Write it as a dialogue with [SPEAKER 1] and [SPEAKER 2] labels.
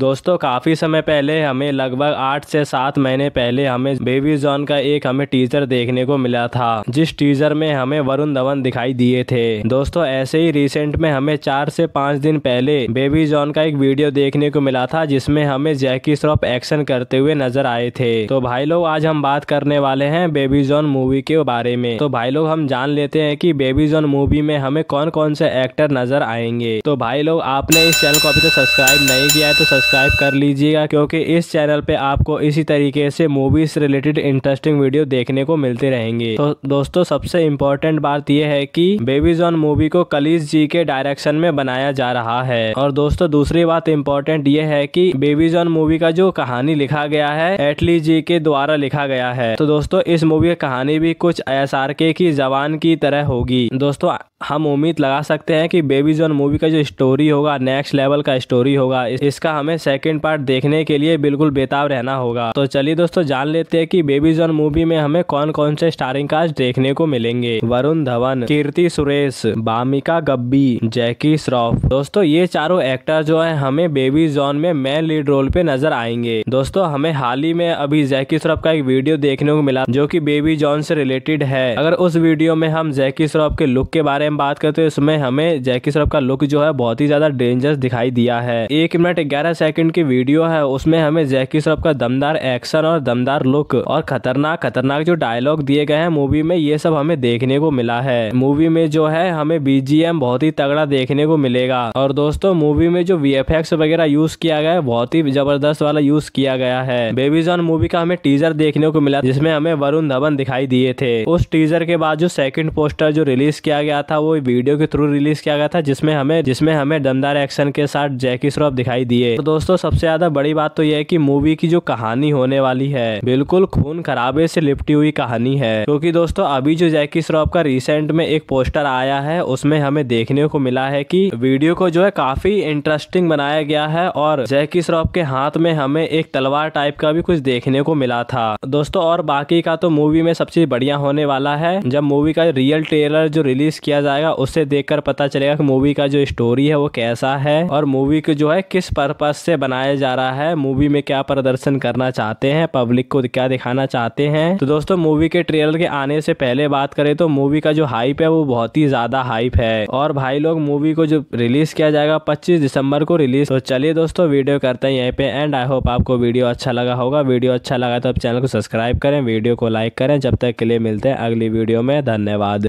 [SPEAKER 1] दोस्तों काफ़ी समय पहले हमें लगभग आठ से सात महीने पहले हमें बेबी जॉन का एक हमें टीजर देखने को मिला था जिस टीजर में हमें वरुण धवन दिखाई दिए थे दोस्तों ऐसे ही रिसेंट में हमें चार से पाँच दिन पहले बेबी जॉन का एक वीडियो देखने को मिला था जिसमें हमें जैकी श्रॉफ एक्शन करते हुए नजर आए थे तो भाई लोग आज हम बात करने वाले हैं बेबी जॉन मूवी के बारे में तो भाई लोग हम जान लेते हैं की बेबी जॉन मूवी में हमें कौन कौन से एक्टर नजर आएंगे तो भाई लोग आपने इस चैनल को अभी तक सब्सक्राइब नहीं किया है तो सब्सक्राइब कर लीजिएगा क्योंकि इस चैनल पे आपको इसी तरीके से मूवीज रिलेटेड इंटरेस्टिंग वीडियो देखने को मिलते रहेंगे तो दोस्तों सबसे इम्पोर्टेंट बात यह है कि बेबी जॉन मूवी को कलीस जी के डायरेक्शन में बनाया जा रहा है और दोस्तों दूसरी बात इम्पोर्टेंट ये है की बेबी जॉन मूवी का जो कहानी लिखा गया है एटली जी के द्वारा लिखा गया है तो दोस्तों इस मूवी की कहानी भी कुछ एस की जवान की तरह होगी दोस्तों हम उम्मीद लगा सकते हैं कि बेबी जॉन मूवी का जो स्टोरी होगा नेक्स्ट लेवल का स्टोरी होगा इसका हमें सेकंड पार्ट देखने के लिए बिल्कुल बेताब रहना होगा तो चलिए दोस्तों जान लेते हैं कि बेबी जॉन मूवी में हमें कौन कौन से स्टारिंग कास्ट देखने को मिलेंगे वरुण धवन कीर्ति सुरेश बामिका गब्बी जैकी श्रॉफ दोस्तों ये चारों एक्टर जो है हमें बेबी जॉन में मेन लीड रोल पे नजर आएंगे दोस्तों हमें हाल ही में अभी जैकी श्रॉफ का एक वीडियो देखने को मिला जो की बेबी जॉन से रिलेटेड है अगर उस वीडियो में हम जैकी श्रॉफ के लुक के बारे हम बात करते हैं इसमें हमें जैकी श्रॉफ का लुक जो है बहुत ही ज्यादा डेंजरस दिखाई दिया है एक मिनट ग्यारह सेकंड की वीडियो है उसमें हमें जैकी श्रॉफ का दमदार एक्शन और दमदार लुक और खतरनाक खतरनाक जो डायलॉग दिए गए हैं मूवी में ये सब हमें देखने को मिला है मूवी में जो है हमें बीजीएम बहुत ही तगड़ा देखने को मिलेगा और दोस्तों मूवी में जो वी वगैरह यूज किया गया है बहुत ही जबरदस्त वाला यूज किया गया है बेबी जॉन मूवी का हमें टीजर देखने को मिला जिसमे हमें वरुण धवन दिखाई दिए थे उस टीजर के बाद जो सेकंड पोस्टर जो रिलीज किया गया था वो वीडियो के थ्रू रिलीज किया गया था जिसमें हमें जिसमें हमें दमदार एक्शन के साथ जैकी श्रॉफ दिखाई दिए तो दोस्तों सबसे ज्यादा बड़ी बात तो यह है कि मूवी की जो कहानी होने वाली है बिल्कुल खून खराबे से लिपटी हुई कहानी है क्योंकि दोस्तों अभी जो जैकी श्रॉफ का रिसेंट में एक पोस्टर आया है उसमें हमें देखने को मिला है की वीडियो को जो है काफी इंटरेस्टिंग बनाया गया है और जैकी श्रॉफ के हाथ में हमें एक तलवार टाइप का भी कुछ देखने को मिला था दोस्तों और बाकी का तो मूवी में सबसे बढ़िया होने वाला है जब मूवी का रियल ट्रेलर जो रिलीज किया जा आएगा उसे देखकर पता चलेगा कि मूवी का जो स्टोरी है वो कैसा है और मूवी को जो है किस पर्पज से बनाया जा रहा है मूवी में क्या प्रदर्शन करना चाहते हैं पब्लिक को क्या दिखाना चाहते हैं तो दोस्तों मूवी के ट्रेलर के आने से पहले बात करें तो मूवी का जो हाइप है वो बहुत ही ज्यादा हाइप है और भाई लोग मूवी को जो रिलीज किया जाएगा पच्चीस दिसंबर को रिलीज तो चलिए दोस्तों वीडियो करते हैं यहीं पे एंड आई होप आपको वीडियो अच्छा लगा होगा वीडियो अच्छा लगा तो आप चैनल को सब्सक्राइब करें वीडियो को लाइक करें जब तक के लिए मिलते हैं अगली वीडियो में धन्यवाद